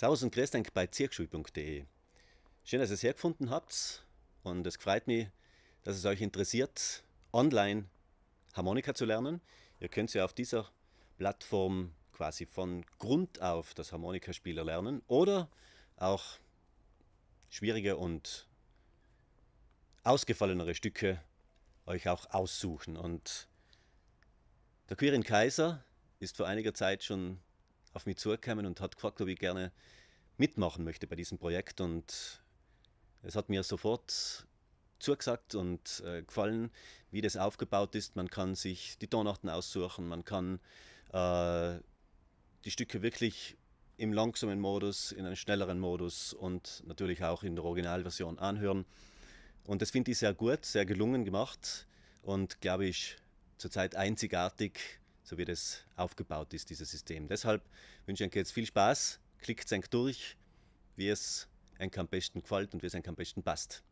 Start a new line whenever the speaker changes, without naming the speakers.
Servus und Grüß bei zirkschul.de. Schön, dass ihr es hergefunden habt und es freut mich, dass es euch interessiert, online Harmonika zu lernen. Ihr könnt ja auf dieser Plattform quasi von Grund auf das Harmonikaspiel erlernen oder auch schwierige und ausgefallenere Stücke euch auch aussuchen. Und der Quirin Kaiser ist vor einiger Zeit schon auf mich zugekommen und hat gefragt, ob ich gerne mitmachen möchte bei diesem Projekt. Und es hat mir sofort zugesagt und äh, gefallen, wie das aufgebaut ist. Man kann sich die Tonarten aussuchen, man kann äh, die Stücke wirklich im langsamen Modus, in einem schnelleren Modus und natürlich auch in der Originalversion anhören. Und das finde ich sehr gut, sehr gelungen gemacht und glaube ich zurzeit einzigartig so wie das aufgebaut ist, dieses System. Deshalb wünsche ich euch jetzt viel Spaß, klickt euch durch, wie es euch am besten gefällt und wie es euch am besten passt.